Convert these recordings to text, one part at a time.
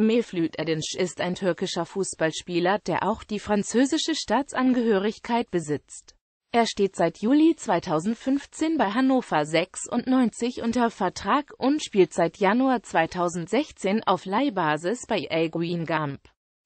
Mevlüt Erdinç ist ein türkischer Fußballspieler, der auch die französische Staatsangehörigkeit besitzt. Er steht seit Juli 2015 bei Hannover 96 unter Vertrag und spielt seit Januar 2016 auf Leihbasis bei Elguin Gamp.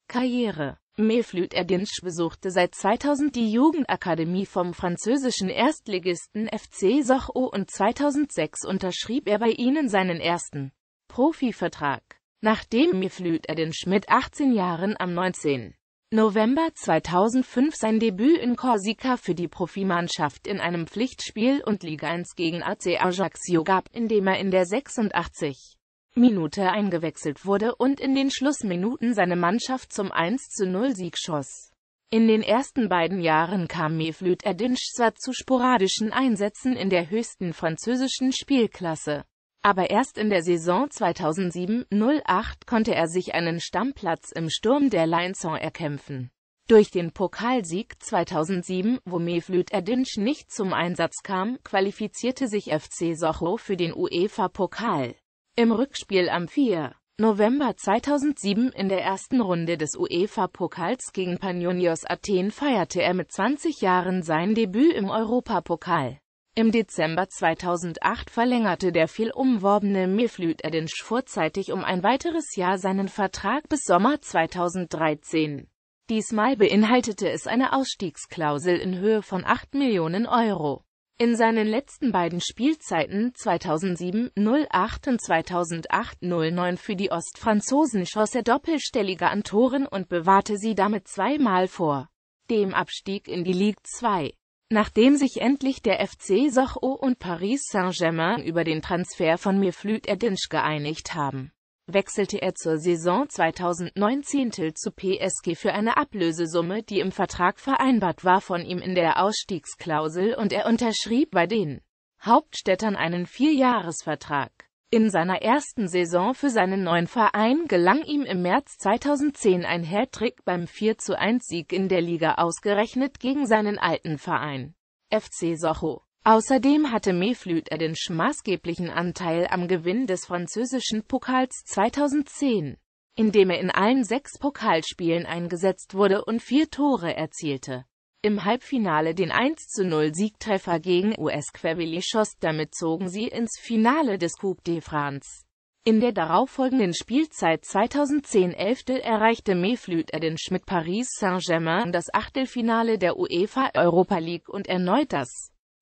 Karriere Mevlüt Erdinç besuchte seit 2000 die Jugendakademie vom französischen Erstligisten FC Sochaux und 2006 unterschrieb er bei ihnen seinen ersten Profivertrag. Nachdem Mifflüt Edinsch mit 18 Jahren am 19. November 2005 sein Debüt in Korsika für die Profimannschaft in einem Pflichtspiel und Liga 1 gegen AC Ajaxio gab, indem er in der 86. Minute eingewechselt wurde und in den Schlussminuten seine Mannschaft zum 1-0-Sieg schoss. In den ersten beiden Jahren kam Mevlüt Erdinç zwar zu sporadischen Einsätzen in der höchsten französischen Spielklasse aber erst in der Saison 2007-08 konnte er sich einen Stammplatz im Sturm der Lions erkämpfen. Durch den Pokalsieg 2007, wo Mevlüt Erdinç nicht zum Einsatz kam, qualifizierte sich FC Socho für den UEFA-Pokal. Im Rückspiel am 4. November 2007 in der ersten Runde des UEFA-Pokals gegen Panionios Athen feierte er mit 20 Jahren sein Debüt im Europapokal. Im Dezember 2008 verlängerte der viel umworbene Mevlüt Erdinç vorzeitig um ein weiteres Jahr seinen Vertrag bis Sommer 2013. Diesmal beinhaltete es eine Ausstiegsklausel in Höhe von 8 Millionen Euro. In seinen letzten beiden Spielzeiten 2007-08 und 2008-09 für die Ostfranzosen schoss er doppelstellige an Toren und bewahrte sie damit zweimal vor dem Abstieg in die Ligue 2. Nachdem sich endlich der FC Sochaux und Paris Saint-Germain über den Transfer von Mirflüt Erdinç geeinigt haben, wechselte er zur Saison 2019 zu PSG für eine Ablösesumme, die im Vertrag vereinbart war von ihm in der Ausstiegsklausel und er unterschrieb bei den Hauptstädtern einen Vierjahresvertrag in seiner ersten Saison für seinen neuen Verein gelang ihm im März 2010 ein Hattrick beim 4 1 sieg in der Liga ausgerechnet gegen seinen alten Verein, FC Sochaux. Außerdem hatte Meflüter den maßgeblichen Anteil am Gewinn des französischen Pokals 2010, indem er in allen sechs Pokalspielen eingesetzt wurde und vier Tore erzielte im Halbfinale den 1-0-Siegtreffer gegen US Quevilly schoss, damit zogen sie ins Finale des Coupe de France. In der darauffolgenden Spielzeit 2010-11 erreichte Meflüter den Schmidt Paris Saint-Germain das Achtelfinale der UEFA Europa League und erneut das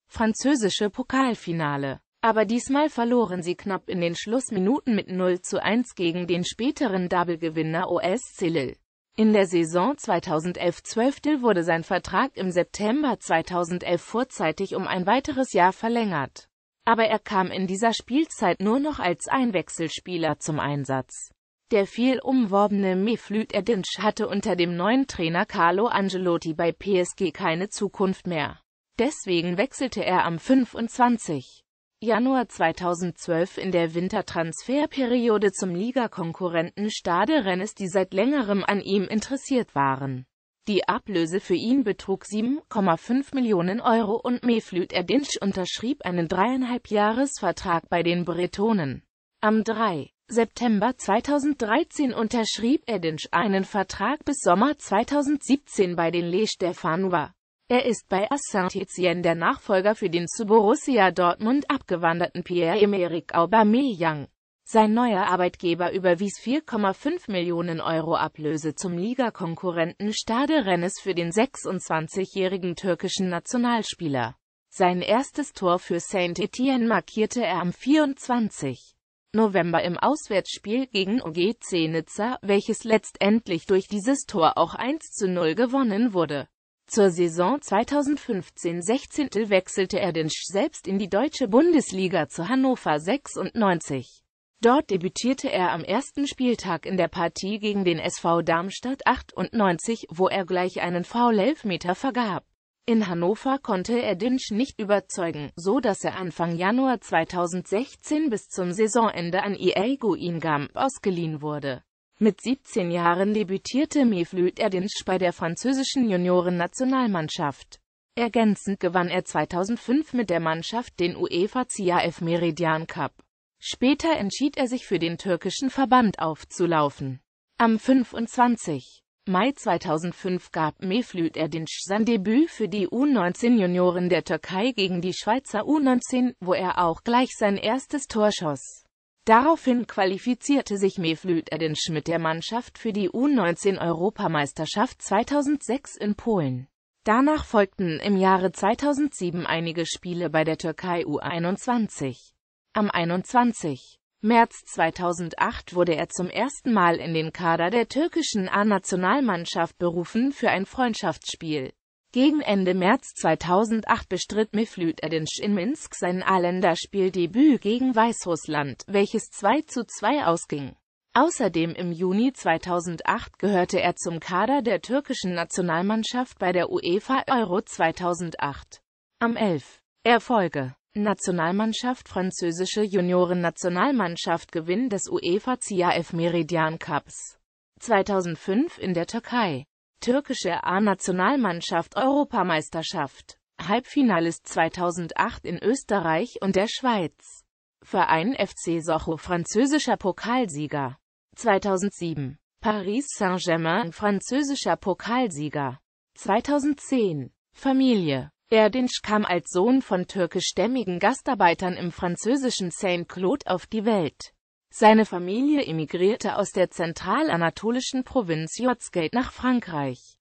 französische Pokalfinale. Aber diesmal verloren sie knapp in den Schlussminuten mit 0 zu 1 gegen den späteren Double-Gewinner OSC Lille. In der Saison 2011-12 wurde sein Vertrag im September 2011 vorzeitig um ein weiteres Jahr verlängert. Aber er kam in dieser Spielzeit nur noch als Einwechselspieler zum Einsatz. Der viel umworbene Meflüt Erdinch hatte unter dem neuen Trainer Carlo Angelotti bei PSG keine Zukunft mehr. Deswegen wechselte er am 25. Januar 2012 in der Wintertransferperiode zum Ligakonkurrenten Stade Rennes, die seit längerem an ihm interessiert waren. Die Ablöse für ihn betrug 7,5 Millionen Euro und Meflüt Erdinch unterschrieb einen dreieinhalb Jahresvertrag bei den Bretonen. Am 3. September 2013 unterschrieb Erdinch einen Vertrag bis Sommer 2017 bei den Les Stéphanois. Er ist bei Saint-Etienne der Nachfolger für den zu Borussia Dortmund abgewanderten Pierre-Emerick Aubameyang. Sein neuer Arbeitgeber überwies 4,5 Millionen Euro Ablöse zum Ligakonkurrenten Stade Rennes für den 26-jährigen türkischen Nationalspieler. Sein erstes Tor für saint étienne markierte er am 24. November im Auswärtsspiel gegen OGC Nizza, welches letztendlich durch dieses Tor auch 1 zu 0 gewonnen wurde. Zur Saison 2015-16 wechselte er den Sch selbst in die deutsche Bundesliga zu Hannover 96. Dort debütierte er am ersten Spieltag in der Partie gegen den SV Darmstadt 98, wo er gleich einen Foul-Elfmeter vergab. In Hannover konnte er Dinsch nicht überzeugen, so dass er Anfang Januar 2016 bis zum Saisonende an EA Guingamp ausgeliehen wurde. Mit 17 Jahren debütierte Meflüt Erdinç bei der französischen Juniorennationalmannschaft. Ergänzend gewann er 2005 mit der Mannschaft den UEFA CAF Meridian Cup. Später entschied er sich für den türkischen Verband aufzulaufen. Am 25. Mai 2005 gab Mevlüt Erdinç sein Debüt für die U19-Junioren der Türkei gegen die Schweizer U19, wo er auch gleich sein erstes Tor schoss. Daraufhin qualifizierte sich Mevlüt Edinç mit der Mannschaft für die U19-Europameisterschaft 2006 in Polen. Danach folgten im Jahre 2007 einige Spiele bei der Türkei U21. Am 21. März 2008 wurde er zum ersten Mal in den Kader der türkischen A-Nationalmannschaft berufen für ein Freundschaftsspiel. Gegen Ende März 2008 bestritt Miflüterdinsch in Minsk sein A-Länderspieldebüt gegen Weißrussland, welches 2 zu 2 ausging. Außerdem im Juni 2008 gehörte er zum Kader der türkischen Nationalmannschaft bei der UEFA Euro 2008. Am 11. Erfolge Nationalmannschaft Französische Junioren-Nationalmannschaft Gewinn des UEFA CAF Meridian Cups 2005 in der Türkei Türkische A-Nationalmannschaft Europameisterschaft. Halbfinalist 2008 in Österreich und der Schweiz. Verein FC Sochaux französischer Pokalsieger. 2007. Paris Saint-Germain französischer Pokalsieger. 2010. Familie. Erdinç kam als Sohn von türkischstämmigen Gastarbeitern im französischen Saint-Claude auf die Welt. Seine Familie emigrierte aus der zentralanatolischen Provinz Yozgat nach Frankreich.